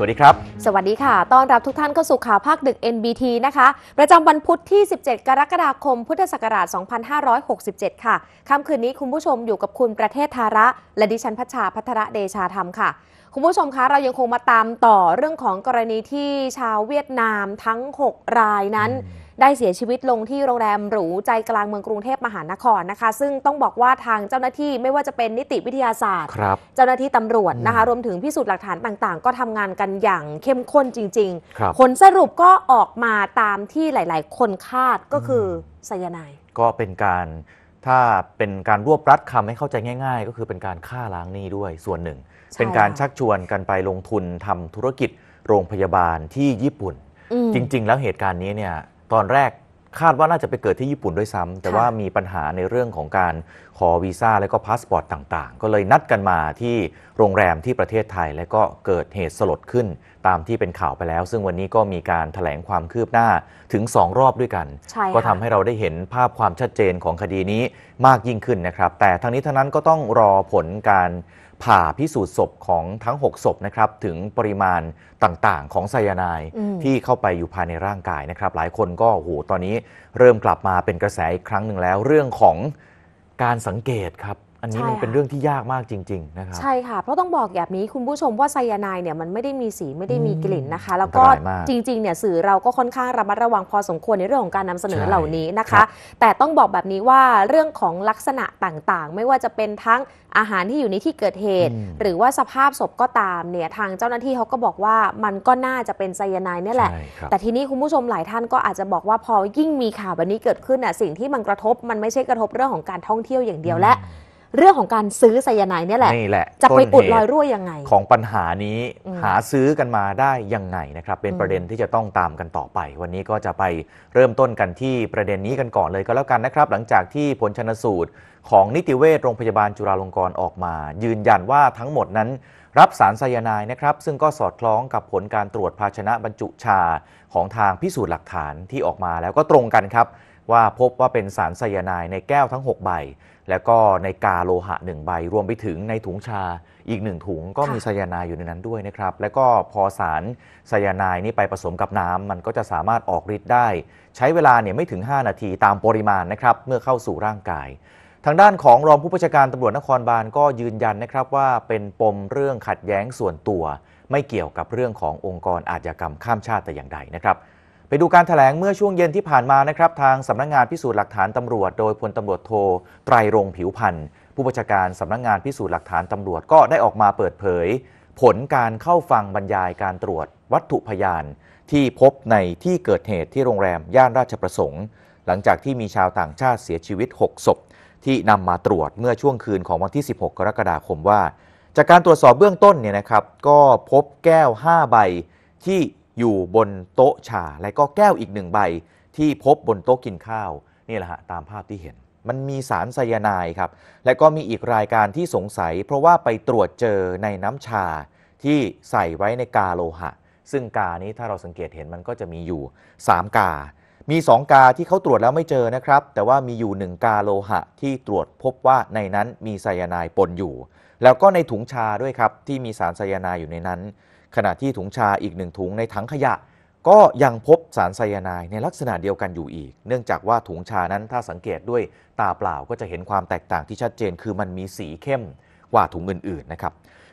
วัสดีครับ สวัสดีค่ะ ต้อนรับทุกท่านเข้าสู่ข่าวภาคดึก NBT นะคะ ประจำวันพุธที่ 17 กรกฎาคม พุทธศักราช 2567 ค่ะ ค่ำคืนนี้คุณผู้ชมอยู่กับคุณประเทศธาระ และดิฉันพัชชาพัทระเดชาธรรมค่ะ คุณผู้ชมคะเรายังคงมาตามต่อเรื่องของกรณีที่ชาวเวียดนามทั้ง 6 รายนั้นได้เสียชีวิตลงที่โรงแรมหรูใจกลางเมืองกรุงเทพมหานครนะคะ ซึ่งต้องบอกว่าทางเจ้าหน้าที่ไม่ว่าจะเป็นนิติวิทยาศาสตร์เจ้าหน้าที่ตำรวจนะคะ รวมถึงพิสูจน์หลักฐานต่าง ๆ ก็ทำงานกันอย่างเข้มข้นจริงๆผลสรุปก็ออกมาตามที่หลาย ๆ คนคาดก็คือสยนาไนก็เป็นการถ้าเป็นการรวบรัดคำให้เข้าใจง่าย ๆ ก็คือเป็นการฆ่าล้างหนี้ด้วยส่วนหนึ่ง เป็นการชักชวนกันไปลงทุนทำธุรกิจ โรงพยาบาลที่ญี่ปุ่น จริง ๆ แล้วเหตุการณ์นี้เนี่ยตอนแรกคาดว่าน่าจะไปเกิดที่ญี่ปุ่นด้วยซ้ำแต่ว่ามีปัญหาในเรื่องของการขอวีซ่าและก็พาสปอร์ตต่าง ๆ ก็เลยนัดกันมาที่โรงแรมที่ประเทศไทย และก็เกิดเหตุสลดขึ้นตามที่เป็นข่าวไปแล้ว ซึ่งวันนี้ก็มีการถแถลงความคืบหน้าถึง 2 รอบด้วยกัน ก็ทำให้เราได้เห็นภาพความชัดเจนของคดีนี้มากยิ่งขึ้นนะครับแต่ทั้งนี้ทั้งนั้นก็ต้องรอผลการผ่าพิสูจน์ศพของทั้ง6ศพนะครับถึงปริมาณต่างๆ ของไซยาไนด์ที่เข้าไปอยู่ภายในร่างกายนะครับ หลายคนก็โหตอนนี้เริ่มกลับมาเป็นกระแสอีกครั้งหนึ่งแล้วเรื่องของการสังเกตครับอันนี้มันเป็นเรื่องที่ยากมากจริงๆนะครับใช่ค่ะ เพราะต้องบอกแบบนี้คุณผู้ชมว่าไซยาไน์เนี่ยมันไม่ได้มีสีไม่ได้มีกลิ่นนะคะแล้วก็จริง ๆเนี่ยสื่อเราก็ค่อนข้างระมัดระวังพอสมควรในเรื่องของการนำเสนอเหล่านี้นะคะ แต่ต้องบอกแบบนี้ว่าเรื่องของลักษณะต่างๆ ไม่ว่าจะเป็นทั้งอาหารที่อยู่ในที่เกิดเหตุ หรือว่าสภาพศพก็ตามเนี่ยทางเจ้าหน้าที่เขาก็บอกว่ามันก็น่าจะเป็นไซยาไนเ์นี่แหละ แต่ทีนี้คุณผู้ชมหลายท่านก็อาจจะบอกว่าพอยิ่งมีข่าวแบบนี้เกิดขึ้นอ่ะสิ่งที่มันกระทบ มันไม่ใช่กระทบเรื่องของการท่องเที่ยวอย่างเดียวและเรื่องของการซื้อไซยาไนด์เนี่ยแหละนี่แหละจะไปอุดรอยรั่วยังไง ของปัญหานี้หาซื้อกันมาได้ยังไงนะครับ เป็นประเด็นที่จะต้องตามกันต่อไป วันนี้ก็จะไปเริ่มต้นกันที่ประเด็นนี้กันก่อนเลยก็แล้วกันนะครับ หลังจากที่ผลชนสูตรของนิติเวชโรงพยาบาลจุฬาลงกรณ์ออกมา ยืนยันว่าทั้งหมดนั้น รับสารไซยาไนด์นะครับ ซึ่งก็สอดคล้องกับผลการตรวจภาชนะบรรจุชาของทางพิสูจน์หลักฐานที่ออกมาแล้วก็ตรงกันครับว่าพบว่าเป็นสารไซยาไนในแก้วทั้ง6ใบแล้วก็ในกาโลหะ1ใบรวมไปถึงในถุงชาอีก 1 ถุงก็มีไซยาไนอยู่ในนั้นด้วยนะครับ แล้วก็พอสารไซยาไนนี้ไปผสมกับน้ำ มันก็จะสามารถออกฤทธิ์ได้ ใช้เวลาเนี่ยไม่ถึง 5 นาทีตามปริมาณนะครับ เมื่อเข้าสู่ร่างกาย ทางด้านของรองผู้บัญชาการตำรวจนครบาลก็ยืนยันนะครับ ว่าเป็นปมเรื่องขัดแย้งส่วนตัว ไม่เกี่ยวกับเรื่องขององค์กรอาชญากรรมข้ามชาติแต่อย่างใดนะครับไปดูการถแถลงเมื่อช่วงเย็นที่ผ่านมานะครับทางสำนักงงานพิสูจน์หลักฐานตำรวจโดยพลตำรวจโทไตรรงผิวพันธ์ผู้บัญชาการสำนักงงานพิสูจน์หลักฐานตำรวจก็ได้ออกมาเปิดเผย ผลการเข้าฟังบรรยายการตรวจวัตถุพยานที่พบในที่เกิดเหตุที่โรงแรมย่านราชประสงค์ หลังจากที่มีชาวต่างชาติเสียชีวิต6ศพที่นำมาตรวจเมื่อช่วงคืนของวันที่ 16 กรกฎาคมว่า จากการตรวจสอบเบื้องต้นเนี่ยนะครับก็พบแก้ว5ใบที่อยู่บนโต๊ะชาและก็แก้วอีกหนึ่งใบที่พบบนโต๊ะกินข้าว นี่แหละฮะตามภาพที่เห็น มันมีสารไซยาไนด์ครับ และก็มีอีกรายการที่สงสัย เพราะว่าไปตรวจเจอในน้ำชาที่ใส่ไว้ในกาโลหะ ซึ่งกานี้ถ้าเราสังเกตเห็นมันก็จะมีอยู่ 3 กา มี 2 กาที่เขาตรวจแล้วไม่เจอนะครับ แต่ว่ามีอยู่1กาโลหะที่ตรวจพบว่าในนั้นมีไซยาไนด์ปนอยู่ แล้วก็ในถุงชาด้วยครับที่มีสารไซยาไนด์อยู่ในนั้นขณะที่ถุงชาอีกหนึ่งถุงในถังขยะ ก็ยังพบสารไซยาไนด์ในลักษณะเดียวกันอยู่อีก เนื่องจากว่าถุงชานั้นถ้าสังเกตด้วยตาเปล่าก็จะเห็นความแตกต่างที่ชัดเจนคือมันมีสีเข้มกว่าถุงอื่นๆนะครับ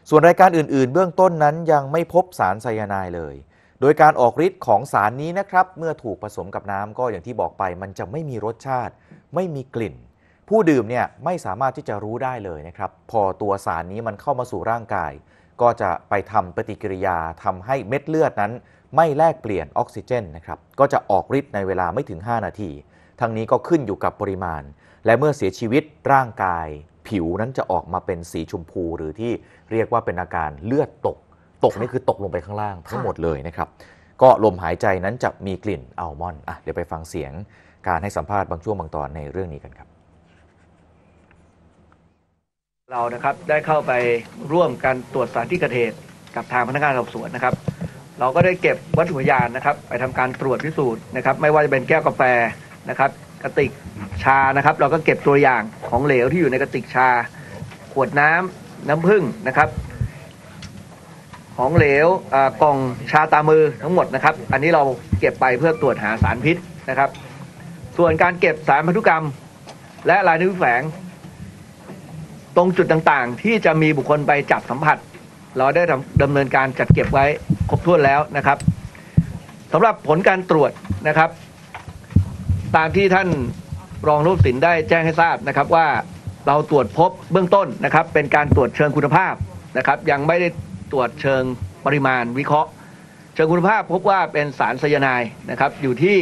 ส่วนรายการอื่นๆ เบื้องต้นนั้นยังไม่พบสารไซยาไนด์เลย โดยการออกฤทธิ์ของสารนี้นะครับเมื่อถูกผสมกับน้ำก็อย่างที่บอกไปมันจะไม่มีรสชาติ ไม่มีกลิ่น ผู้ดื่มเนี่ยไม่สามารถที่จะรู้ได้เลยนะครับพอตัวสารนี้มันเข้ามาสู่ร่างกายก็จะไปทำปฏิกิริยาทำให้เม็ดเลือดนั้นไม่แลกเปลี่ยนออกซิเจนนะครับ ก็จะออกฤทธิ์ในเวลาไม่ถึง 5 นาที ทั้งนี้ก็ขึ้นอยู่กับปริมาณ และเมื่อเสียชีวิตร่างกาย ผิวนั้นจะออกมาเป็นสีชมพูหรือที่เรียกว่าเป็นอาการเลือดตก ตกนี่คือตกลงไปข้างล่างทั้งหมดเลยนะครับ ก็ลมหายใจนั้นจะมีกลิ่นอัลมอนด์อ่ะเดี๋ยวไปฟังเสียง การให้สัมภาษณ์บางช่วงบางตอนในเรื่องนี้กันครับเรานะครับได้เข้าไปร่วมกันตรวจสารที่เกิดเหตุกับทางพนักงานสอบสวนนะครับ เราก็ได้เก็บวัตถุพยานนะครับ ไปทำการตรวจพิสูจน์นะครับ ไม่ว่าจะเป็นแก้วกาแฟนะครับกระติกชานะครับ เราก็เก็บตัวอย่างของเหลวที่อยู่ในกระติกชาขวดน้ำน้ำผึ้งนะครับ ของเหลวกล่องชาตามือทั้งหมดนะครับ อันนี้เราเก็บไปเพื่อตรวจหาสารพิษนะครับ ส่วนการเก็บสารพันธุกรรม และลายนิ้วแฝงตรงจุดต่างๆ ที่จะมีบุคคลไปจับสัมผัสเราได้ดำเนินการจัดเก็บไว้ครบถ้วนแล้วนะครับสำหรับผลการตรวจนะครับ ตามที่ท่านรองรูปสินได้แจ้งให้ทราบนะครับว่าเราตรวจพบเบื้องต้นนะครับ เป็นการตรวจเชิงคุณภาพนะครับ ยังไม่ได้ตรวจเชิงปริมาณ วิเคราะห์ เชิงคุณภาพพบว่าเป็นสารไซยาไนด์นะครับ อยู่ที่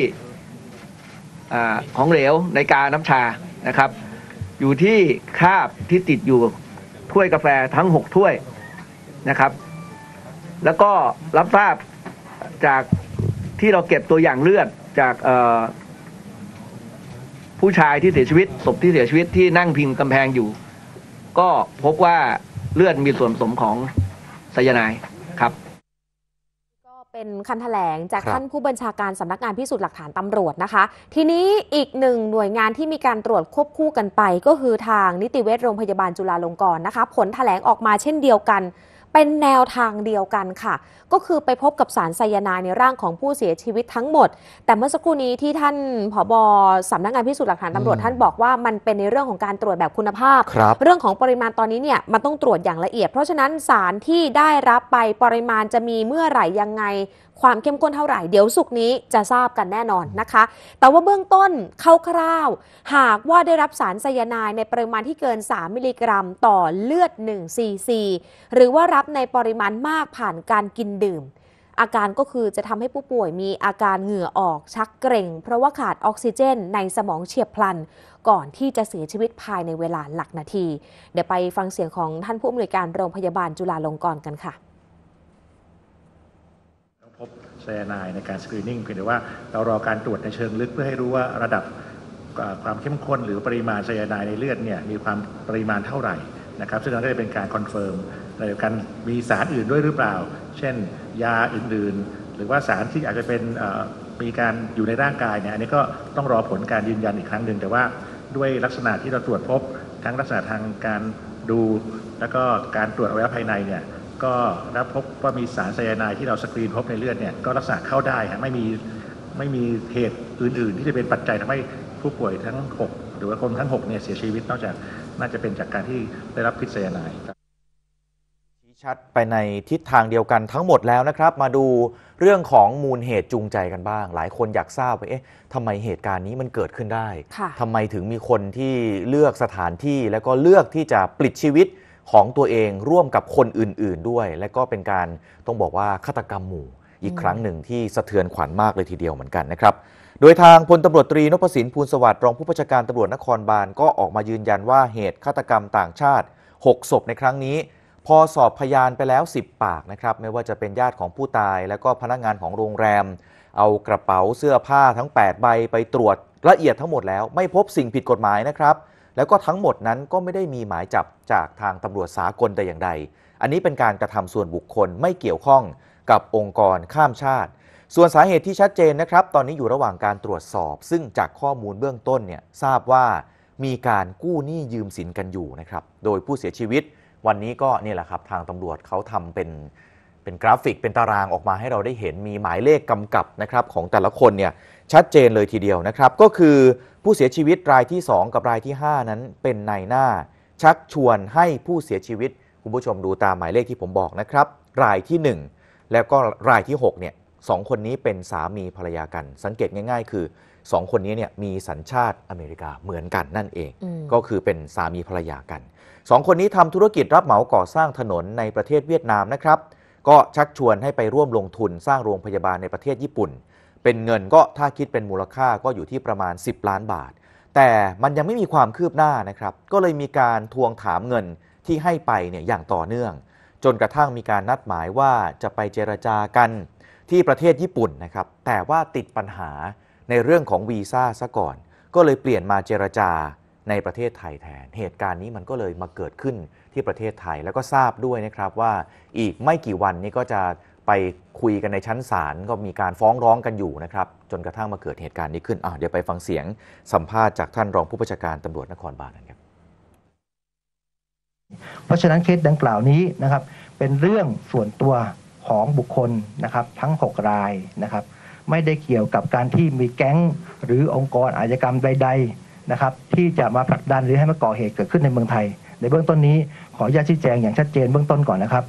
อของเหลวในกาน้ำชานะครับอยู่ที่คาบที่ ติดอยู่ถ้วยกาแฟทั้งหกถ้วยนะครับ แล้วก็รับทราบจากที่เราเก็บตัวอย่างเลือด จากผู้ชายที่เสียชีวิตศพที่เสียชีวิต ที่นั่งพิงกำแพงอยู่ ก็พบว่าเลือดมีส่วนผสมของไซยาไนด์ครับเป็นคำแถลงจากท่านผู้บัญชาการสำนักงานพิสูจน์หลักฐานตำรวจนะคะ ทีนี้อีกหนึ่งหน่วยงานที่มีการตรวจควบคู่กันไป ก็คือทางนิติเวชโรงพยาบาลจุฬาลงกรณ์นะคะ ผลแถลงออกมาเช่นเดียวกันเป็นแนวทางเดียวกันค่ะ ก็คือไปพบกับสารไซยาไนในร่างของผู้เสียชีวิตทั้งหมด แต่เมื่อสักครู่นี้ที่ท่านผบสำนักงานพิสูจน์หลักฐานตำรวจท่านบอกว่ามันเป็นในเรื่องของการตรวจแบบคุณภาพรเรื่องของปริมาณตอนนี้เนี่ยมันต้องตรวจอย่างละเอียดเพราะฉะนั้นสารที่ได้รับไปปริมาณจะมีเมื่อไหร่ยังไง ความเข้มข้นเท่าไหร่เดี๋ยวสุกนี้จะทราบกันแน่นอนนะคะ แต่ว่าเบื้องต้นคร่าวๆหากว่าได้รับสารไซยาไนในปริมาณที่เกิน 3 มิลลิกรัม ต่อเลือด1ซีซีหรือว่ารับับในปริมาณมากผ่านการกินดื่ม อาการก็คือจะทำให้ผู้ป่วยมีอาการเหงื่อออก ชักเกร็งเพราะว่าขาดออกซิเจน ในสมองเฉียบพลัน ก่อนที่จะเสียชีวิตภายในเวลาหลักนาที เดี๋ยวไปฟังเสียงของท่านผู้อำนวยการโรงพยาบาลจุฬาลงกรณ์กันค่ะพบไซยาไนในการสกรีนิ่งเพียงแต่ว่าเรารอการตรวจในเชิงลึกเพื่อให้รู้ว่าระดับความเข้มข้นหรือปริมาณไซยาไนในเลือดเนี่ยมีความปริมาณเท่าไหร่นะครับ ซึ่งนั่นก็จะเป็นการคอนเฟิร์มในเดียวกันมีสารอื่นด้วยหรือเปล่า เช่น ยาอื่น ๆ หรือว่าสารที่อาจจะเป็นมีการอยู่ในร่างกายเนี่ยอันนี้ก็ต้องรอผลการยืนยันอีกครั้งหนึ่งแต่ว่าด้วยลักษณะที่เราตรวจพบทั้งลักษณะทางการดูแล้วก็การตรวจอวัยวะภายในเนี่ยก็รับพบว่ามีสารไซยาไน์ที่เราสกรีนพบในเลือดเนี่ยก็รักษาเข้าได้ฮะไม่มีไม่มีเหตุอื่น ๆ ที่จะเป็นปัจจัยทำให้ผู้ป่วยทั้ง6หรือว่าคนทั้ง6เนี่ยเสียชีวิตนอกจากน่าจะเป็นจากการที่ได้รับพิษไซยาไน์ชัดไปในทิศทางเดียวกันทั้งหมดแล้วนะครับ มาดูเรื่องของมูลเหตุจูงใจกันบ้าง หลายคนอยากทราบว่าเอ๊ะทำไมเหตุการณ์นี้มันเกิดขึ้นได้ทำไมถึงมีคนที่เลือกสถานที่แล้วก็เลือกที่จะปลิดชีวิตของตัวเอง ร่วมกับคนอื่นๆด้วย และก็เป็นการต้องบอกว่าฆาตกรรมหมู่ อีกครั้งหนึ่งที่สะเทือนขวัญมากเลยทีเดียวเหมือนกันนะครับโดยทางพลตำรวจตรีนพสินภูลสวัสดิ์รองผู้บัญชาการตำรวจนครบาลก็ออกมายืนยันว่าเหตุฆาตกรรมต่างชาติ6ศพในครั้งนี้พอสอบพยานไปแล้ว 10 ปากนะครับไม่ว่าจะเป็นญาติของผู้ตาย และก็พนักงานของโรงแรม เอากระเป๋าเสื้อผ้าทั้ง 8 ใบไปตรวจละเอียดทั้งหมดแล้วไม่พบสิ่งผิดกฎหมายนะครับแล้วก็ทั้งหมดนั้นก็ไม่ได้มีหมายจับ จากทางตำรวจสากลแต่อย่างใด อันนี้เป็นการกระทำส่วนบุคคลไม่เกี่ยวข้องกับองค์กรข้ามชาติ ส่วนสาเหตุที่ชัดเจนนะครับตอนนี้อยู่ระหว่างการตรวจสอบ ซึ่งจากข้อมูลเบื้องต้นเนี่ยทราบว่า มีการกู้หนี้ยืมสินกันอยู่นะครับโดยผู้เสียชีวิตวันนี้ก็นี่แหละครับทางตำรวจเขาทำเป็นเป็นกราฟิกเป็นตารางออกมาให้เราได้เห็นมีหมายเลขกำกับนะครับของแต่ละคนเนี่ยชัดเจนเลยทีเดียวนะครับก็คือผู้เสียชีวิตรายที่ 2 กับรายที่ 5 นั้นเป็นนายหน้า ชักชวนให้ผู้เสียชีวิตคุณผู้ชมดูตามหมายเลขที่ผมบอกนะครับ รายที่ 1 แล้วก็รายที่6เนี่ยสองคนนี้เป็นสามีภรรยากัน สังเกตง่ายๆ คือ 2 คนนี้เนี่ยมีสัญชาติอเมริกาเหมือนกันนั่นเอง ก็คือเป็นสามีภรรยากันสองคนนี้ทำธุรกิจรับเหมา ก่อ สร้างถนนในประเทศเวียดนามนะครับ ก็ชักชวนให้ไปร่วมลงทุนสร้างโรงพยาบาลในประเทศญี่ปุ่น เป็นเงินก็ถ้าคิดเป็นมูลค่าก็อยู่ที่ประมาณ 10 ล้านบาท แต่มันยังไม่มีความคืบหน้านะครับก็เลยมีการทวงถามเงินที่ให้ไปเนี่ยอย่างต่อเนื่อง จนกระทั่งมีการนัดหมายว่าจะไปเจรจากันที่ประเทศญี่ปุ่นนะครับแต่ว่าติดปัญหาในเรื่องของวีซ่าซะก่อน ก็เลยเปลี่ยนมาเจรจาในประเทศไทยแทน เหตุการณ์นี้มันก็เลยมาเกิดขึ้นที่ประเทศไทย แล้วก็ทราบด้วยนะครับว่า อีกไม่กี่วันนี้ก็จะไปคุยกันในชั้นศาล ก็มีการฟ้องร้องกันอยู่นะครับ จนกระทั่งมาเกิดเหตุการณ์นี้ขึ้นเดี๋ยวไปฟังเสียงสัมภาษณ์จากท่านรองผู้บัญชาการตำรวจนครบาลกันครับ เพราะฉะนั้นเคสดังกล่าวนี้นะครับ เป็นเรื่องส่วนตัวของบุคคลนะครับทั้ง6รายนะครับ ไม่ได้เกี่ยวกับการที่มีแก๊งหรือองค์กรอาชญากรรมใดนะครับที่จะมาผลักดันหรือให้มาก่อเหตุเกิดขึ้นในเมืองไทย ในเบื้องต้นนี้ขออนุญาตชี้แจงอย่างชัดเจนเบื้องต้นก่อนนะครับ